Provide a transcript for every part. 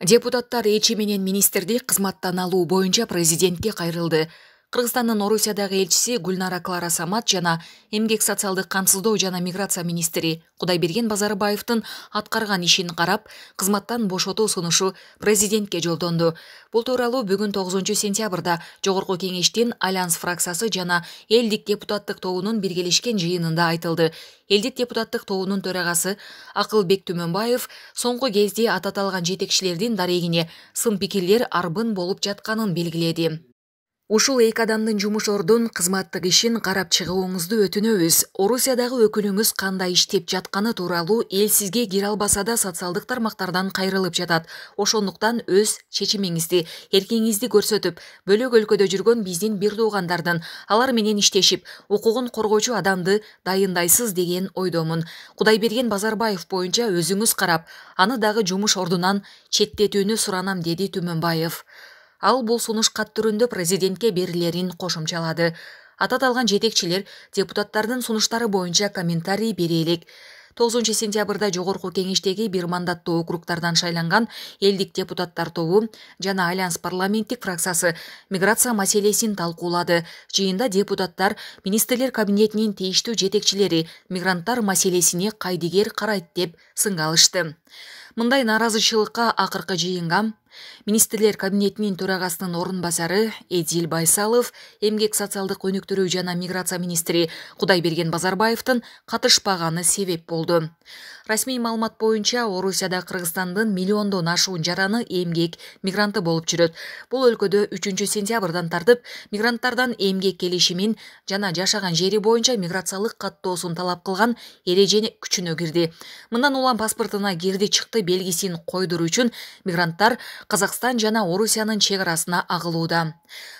депутаттар ечеменен менен министрди алу бойынша президентке қайрылды. Қырғызстанның орусиядагы элчиси гүлнара клара самат жана эмгек социалдык камсыздоо жана миграция министри кудайберген базарбаевдин аткарган ишин карап кызматтан бошотуу сунушу президентке жолдонду бул тууралуу бүгүн 9 сентябрда жогорку кеңештин альянс фракциясы жана элдик депутаттык тобунун биргелешкен жыйынында айтылды элдик депутаттык тобунун төрагасы акылбек түмөнбаев соңку кезде аты аталган жетекчилердин дарегине сын пикирлер арбын болуп жатканын белгиледи ушул эки адамдын жумуш ордун кызматтык ишин карап чыгууңузду өтүнөбүз орусиядагы өкүлүңүз кандай иштеп жатканы тууралуу эл сизге кире албаса да социалдык тармактардан кайрылып жатат ошондуктан өз чечимиңизди эркиңизди көрсөтүп бөлөк өлкөдө жүргөн биздин бир туугандардын алар менен иштешип укугун коргоочу адамды дайындайсыз деген ойдомун кудайберген базарбаев боюнча өзүңүз карап аны дагы жумуш ордунан четтетүүнү суранам деди түмөнбаев ал бұл сунуш қаттүрінді президентке берілерін қошымчалады. Атат алған жетекчилер депутаттардың сунуштары бойынша комментарий бере элек сентябрда жогорку кеңештеги бір мандатты округдардан шайланған елдік депутаттар тобу жана альянс парламенттік фракциясы миграция маселесин талқылады Жиында депутаттар министрлер кабинетінен тийиштүү жетекчилери мигранттар маселесине кайдыгер қарайт деп сыңғалышты. алышты мындай нааразычылыкка акыркы жыйынга министрлер кабинетинин төрагасынын орун басары эдил байсалов эмгек социалдык өнүктүрүү жана миграция министри кудайберген базарбаевдин катышпаганы себеп болду расмий маалымат боюнча орусияда кыргызстандын миллиондон ашуун жараны эмгек мигранты болуп жүрөт бул өлкөдө үчүнчү сентябрдан тартып мигранттардан эмгек келишимин жана жашаган жери боюнча миграциялык каттоосун талап кылган эреже күчүнө кирди мындан улам паспортуна кирди чыкты белгисин койдуруу үчүн мигранттар казакстан жана орусиянын чек арасына агылууда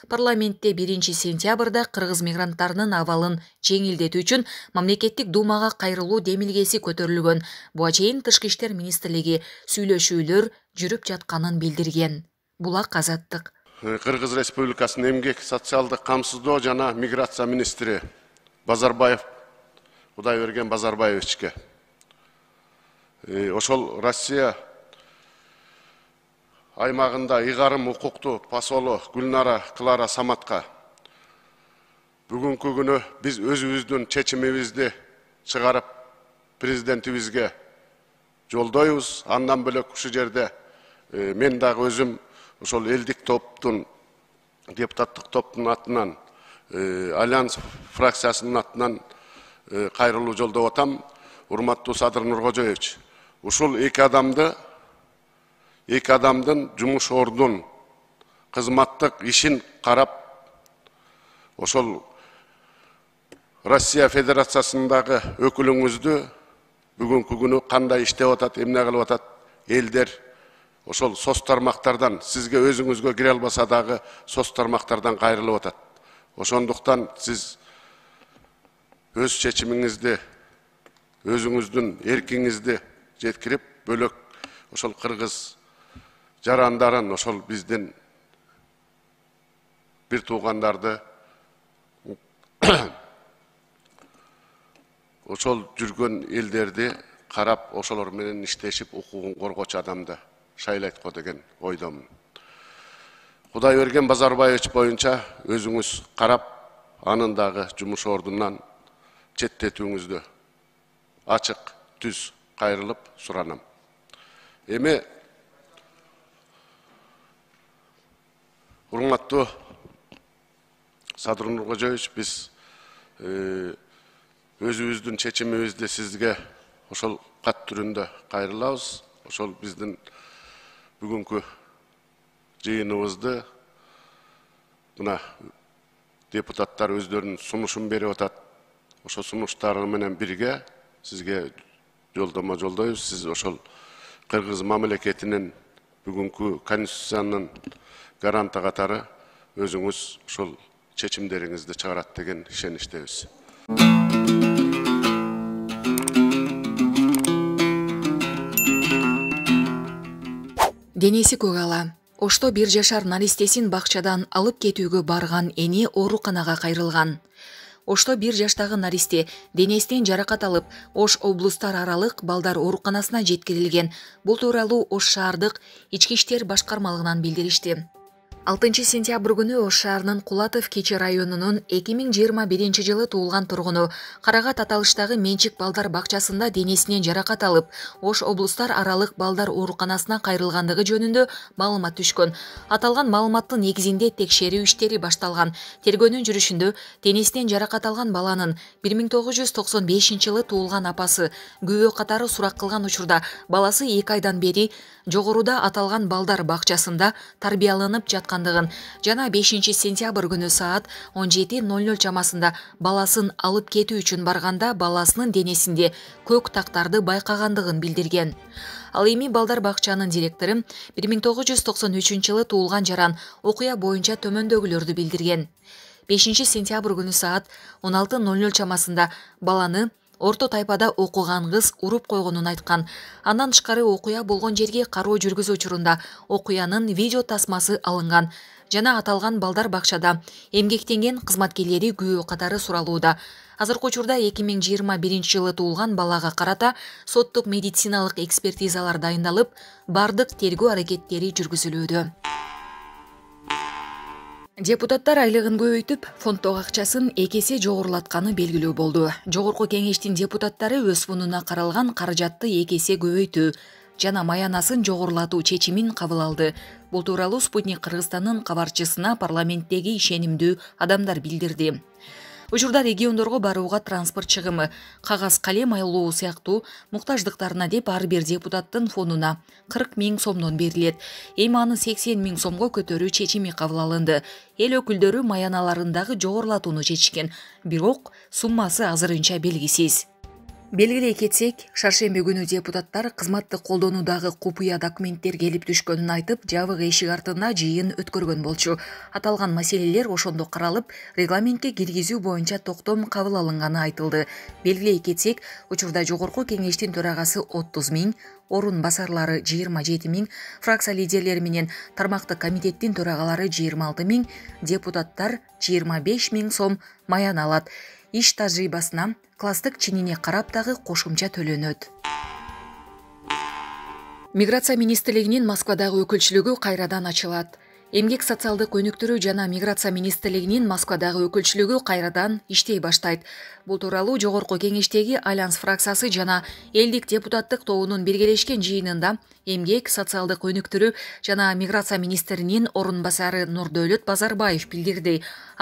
парламентте 1 сентябрда кыргыз мигранттарынын абалын жеңилдетүү үчүн мамлекеттик думага кайрылуу демилгеси көтөрүлгөн буга чейин тышкы иштер министрлиги сүйлөшүүлөр жүрүп жатканын билдирген булак азаттык э, кыргыз республикасынын эмгек социалдык камсыздоо жана миграция министри базарбаев кудайберген базарбаевичке э, ошол россия аймағында иғарым ұқықты пасолы Гүлнара Клара Саматқа. Бүгінгі күні біз өзіміздің шешімімізді шығарып президентімізге жолдойбуз. Андан бөлек күші жерде мен дағы өзім ошол элдик топтың, депутаттық топтың атынан альянс фракциясының атынан ә, қайрылу жолдап атам урматтуу садыр нуркожоевич ушул эки адамды екі адамдың жумуш ордун, қызматтық ишин қарап ошол россия федерациясындағы өкіліңізді бүгүнкү күнү қандай іштеп атат эмне кылып атат элдер ошол сос тармактардан сизге өзүңүзгө кире албаса дагы сос тармактардан кайрылып атат ошондуктан сиз өз чечимиңизди өзүңүздүн эркиңизди жеткирип бөлөк ошол кыргыз жарандарын ошол биздин бир туугандарды ошол жүргөн элдерди карап ошолор менен иштешип укугун коргочу адамды шайлайт го деген ойдомун берген базарбаевич боюнча өзүңүз карап анын дагы жумуш ордунан четтетүүңүздү ачык түз кайрылып суранам эми урматтуу садыр нұрғожаевич біз э, өзүбүздүн өзде сізге ошол кат түрүндө кайрылабыз ошол биздин бүгүнкү жыйыныбызды мына депутаттар өздөрүнүн сунушун берип атат ошол сунуштары менен бирге сизге жолдомо жолдойбуз сиз ошол кыргыз мамлекетинин бүгүнкү конституциянын гаранта қатары өзіңіз шол шешімдеріңізді шығарады деген өз. денеси көгала ошто бир жашар наристесин бакчадан алып кетүүгө барган эне ооруканага кайрылган ошто бир жаштагы наристе денесинен жаракат алып ош облустар аралық балдар ооруканасына жеткирилген бұл тууралуу ош шаардык ички иштер башкармалыгынан билдиришти алтынчы сентябрь күнү ош шаарынын кулатов кечи районунун эки миң жыйырма биринчи жылы туулган тургуну карагат аталыштагы менчик балдар бакчасында денесинен жаракат алып ош облустар аралык балдар ооруканасына кайрылгандыгы жөнүндө маалымат түшкөн аталган маалыматтын негизинде текшерүү иштери башталган тергөөнүн жүрүшүндө денесинен жаракат алган баланын бир миң тогуз жүз токсон бешинчи жылы туулган апасы күбө катары сурак кылган учурда баласы эки айдан бери жогоруда аталган балдар бакчасында тарбияланып жаткан жатқандығын жана 5 сентябрь күні саат 17.00 чамасында баласын алып кету үшін барғанда баласының денесінде көк тақтарды байқағандығын билдирген ал эми балдар бакчанын директору 1993 миң тогуз жүз токсон үчүнчү жылы туулган жаран окуя боюнча төмөндөгүлөрдү билдирген бешинчи сентябрь күнү саат он алты чамасында баланы орто тайпада окуган кыз уруп койгонун айткан андан тышкары окуя болгон жерге кароо жүргүзүү учурунда окуянын видео тасмасы алынган жана аталган балдар бакчада эмгектенген кызматкерлери күбө катары суралууда азыркы учурда эки миң жыйырма биринчи жылы туулган балага карата соттук медициналык экспертизалар дайындалып баардык тергөө аракеттери жүргүзүлүүдө депутаттар айлыгын көбөйтүп фонддогу акчасын эки эсе жогорулатканы белгилүү болду жогорку кеңештин депутаттары өз фондуна каралган каражатты эки эсе көбөйтүү жана маянасын жогорулатуу чечимин кабыл алды бул тууралуу спутник кыргызстандын кабарчысына парламенттеги ишенимдүү адамдар билдирди учурда региондорго баруға транспорт шығымы. кагаз қалем айылуы сыяктуу мұқтаждықтарына деп ар депутаттың депутаттын фондуна кырк миң сомдон берилет эми аны сексен миң сомго көтөрүү Ел өкілдері алынды эл өкүлдөрү маяналарындагы суммасы азырынча белгисиз белгилей кетсек шаршемби күнү депутаттар кызматты колдонуудагы купуя документтер келип түшкөнүн айтып жабык эшик артында жыйын өткөргөн болчу аталган маселелер ошондо каралып регламентке киргизүү боюнча токтом кабыл алынганы айтылды белгилей кетсек учурда жогорку кеңештин төрагасы отуз миң орун басарлары жыйырма жети миң фракция лидерлери менен тармактык комитеттин төрагалары жыйырма алты миң депутаттар жыйырма беш миң сом маяна алат иш тажрыйбасына класстык чинине карап дагы кошумча төлөнөт миграция министрлигинин москвадагы өкүлчүлүгү кайрадан ачылат эмгек социалдык өнүктүрүү жана миграция министрлигинин москвадагы өкүлчүлүгү кайрадан иштей баштайт бул тууралуу жогорку кеңештеги альянс фракциясы жана элдик депутаттык тобунун биргелешкен жыйынында эмгек социалдык өнүктүрүү жана миграция министринин орун басары нурдөөлөт базарбаев билдирди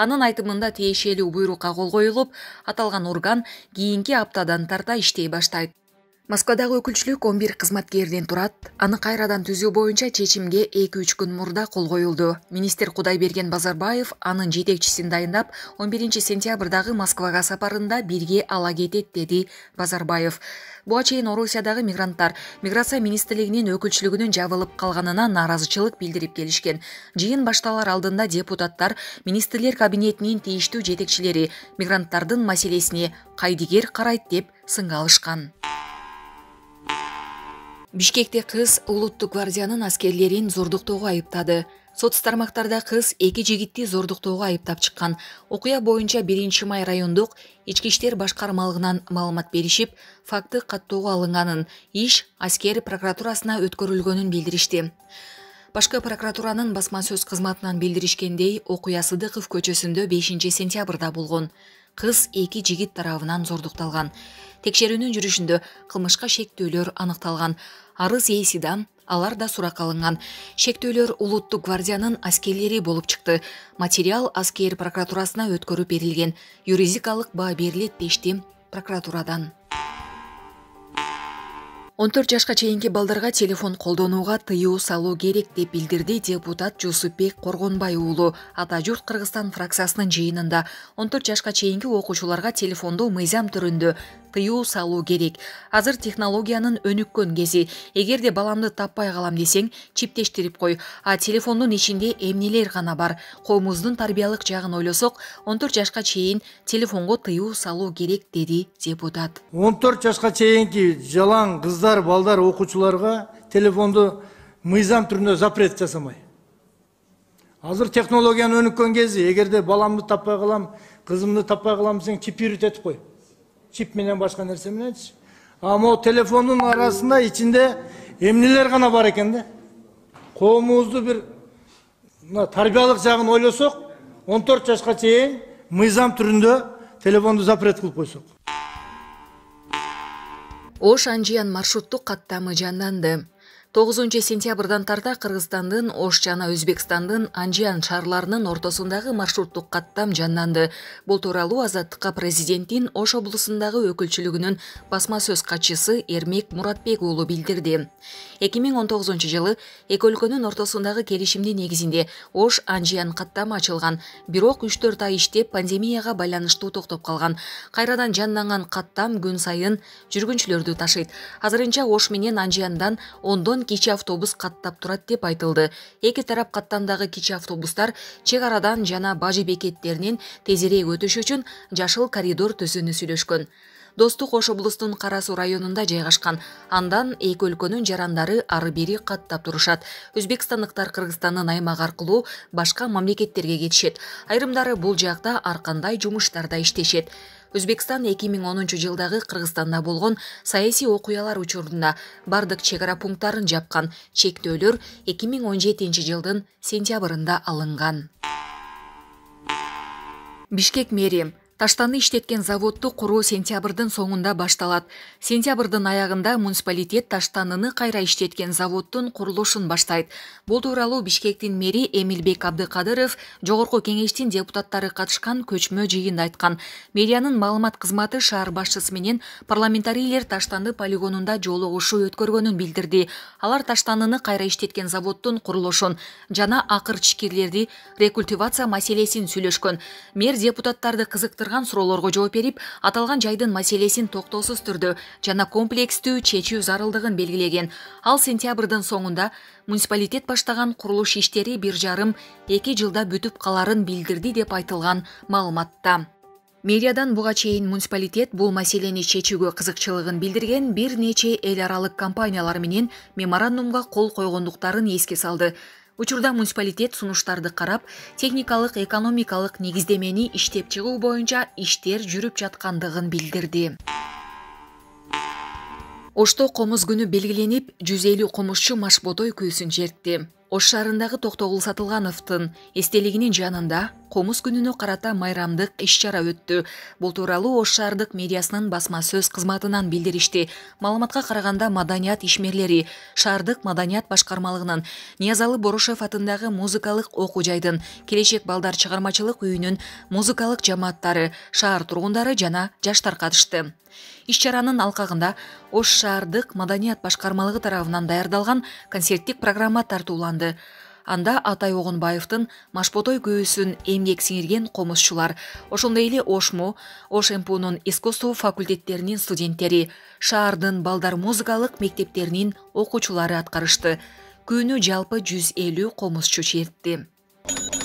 анын айтымында тиешелүү буйрукка кол коюлуп аталган орган кийинки аптадан тарта иштей баштайт москвадагы өкүлчүлүк он бир кызматкерден турат аны кайрадан түзүү боюнча чечимге эки үч күн мурда кол коюлду министр кудайберген базарбаев анын жетекчисин дайындап он биринчи сентябрдагы москвага сапарында бирге ала кетет деди базарбаев буга чейин орусиядагы мигранттар миграция министрлигинин өкүлчүлүгүнүн жабылып калганына нааразычылык билдирип келишкен жыйын башталаар алдында депутаттар министрлер кабинетинин тийиштүү жетекчилери мигранттардын маселесине кайдыгер карайт деп сынга алышкан бишкекте кыз улуттук гвардиянын аскерлерин зордуктоого айыптады соц тармактарда кыз эки жигитти зордуктоого айыптап чыккан окуя боюнча биринчи май райондук ички иштер башкармалыгынан маалымат беришип факты каттоого алынганын иш аскер прокуратурасына өткөрүлгөнүн билдиришти башкы прокуратуранын басма сөз кызматынан билдиришкендей окуя сыдыков көчөсүндө бешинчи сентябрда болгон кыз эки жигит тарабынан зордукталган текшерүүнүн жүрүшүндө кылмышка шектүүлөр аныкталган арыз ээси да алар да суракка алынган шектүүлөр улуттук гвардиянын аскерлери болуп чыкты материал аскер прокуратурасына өткөрүп берилген юридикалык баа берилет дешти прокуратурадан он төрт жашка чейинки балдарга телефон колдонууга тыюу салуу керек деп билдирди депутат жусупбек коргонбай уулу ата журт кыргызстан фракциясынын жыйынында он төрт жашка чейинки окуучуларга телефонду мыйзам түрүндө тыюу салуу керек азыр технологиянын өнүккөн кези эгерде баламды таппай калам десең чиптештирип кой а телефондун ичинде эмнелер гана бар коомубуздун тарбиялык жагын ойлосок он төрт жашка чейин телефонго тыюу салуу керек деди депутат он төрт жашка чейинки жалаң кыз қыздар балдар оқушыларға телефонды мыйзам түрінде запрет жасамай азыр технологияны өніккен кезі егерде баламды таппай қалам қызымды таппай қалам десең чипировать етіп қой чип менен башқа нерсе мененчи а могу телефондун арасында ичинде эмнелер ғана бар экен да коомубузду бир мына тарбиялык жагын ойлосок он төрт жашка чейин мыйзам түрүндө телефонду запрет кылып койсок ош анжиян маршруттук каттамы жанданды тогузунчу сентябрдан тарта кыргызстандын ош жана өзбекстандын анжиян шаарларынын ортосундагы маршруттук каттам жанданды бул тууралуу азаттыкка президенттин ош облусундагы өкүлчүлүгүнүн басма сөз катчысы эрмек муратбек уулу билдирди эки миң он тогузунчу жылы эки өлкөнүн ортосундагы келишимдин негизинде ош анжиян каттамы ачылган бирок үч төрт ай иштеп пандемияга байланыштуу токтоп калган кайрадан жанданган каттам күн сайын жүргүнчүлөрдү ташыйт азырынча ош менен анжияндан ондон кичи автобус каттап турат деп айтылды эки тарап каттамдагы кичи автобустар чек арадан жана бажы бекеттеринен тезирээк өтүш үчүн жашыл коридор түзүүнү сүйлөшкөн достук ош облусунун кара суу районунда жайгашкан андан эки өлкөнүн жарандары ары бери каттап турушат өзбекстандыктар кыргызстандын аймагы аркылуу башка мамлекеттерге кетишет айрымдары бул жакта ар кандай жумуштарда иштешет өзбекстан эки миң онунчу жылдагы кыргызстанда болгон саясий окуялар учурунда бардык чек ара пункттарын жапкан чектөөлөр эки миң он жетинчи жылдын сентябрында алынган бишкек мэри Таштаны иштеткен заводду куруу сентябрдын соңунда башталат сентябрдын аягында муниципалитет таштандыны кайра иштеткен заводдун курулушун баштайт бул тууралуу бишкектин мэри эмилбек абдыкадыров жогорку кеңештин депутаттары катышкан көчмө жыйында айткан мэриянын маалымат кызматы шаар башчысы менен парламентарийлер таштанды полигонунда жолугушуу өткөргөнүн билдирди алар таштандыны кайра иштеткен заводдун курулушун жана акыр чикирлерди рекультивация маселесин сүйлөшкөн мэр депутаттарды кызыктыр кызыктырган суроолорго жооп берип аталған жайдың мәселесін токтоосуз түрді жана комплексті, чечүү зарылдығын белгілеген. ал сентябрдың соңында муниципалитет баштаған курулуш иштери бир жарым екі жылда бүтіп қаларын білдірді деп айтылған маалыматта мэриядан бұға чейін муниципалитет бұл мәселені чечүүгө қызықшылығын білдірген бир нече эл аралық компаниялар менен меморандумга кол койгондуктарын салды учурда муниципалитет сунуштарды карап техникалык экономикалык негиздемени иштеп чыгуу боюнча иштер жүрүп жаткандыгын билдирди ошто комуз күнү белгиленип жүз элүү комузчу машботой күүсүн чертти ош шаарындагы токтогул сатылгановдун эстелигинин жанында комуз күнүнө карата майрамдык иш чара өттү бул тууралуу ош шаардык медиасынын басма сөз кызматынан билдиришти маалыматка караганда маданият ишмерлери шаардык маданият башкармалыгынын ниязалы борушев атындагы музыкалык окуу жайдын келечек балдар чыгармачылык үйүнүн музыкалык жамааттары шаар тургундары жана жаштар катышты іс чаранын алкагында ош шаардык маданият башкармалыгы тарабынан даярдалган концерттик программа тартууланды анда атай огунбаевдин машпотой сенерген эмгек сиңирген комузчулар ошондой эле ошму ошмпунун искусство факультеттеринин студенттери шаардын балдар музыкалык мектептеринин окуучулары аткарышты Күйіні жалпы 150 элүү комузчу чертти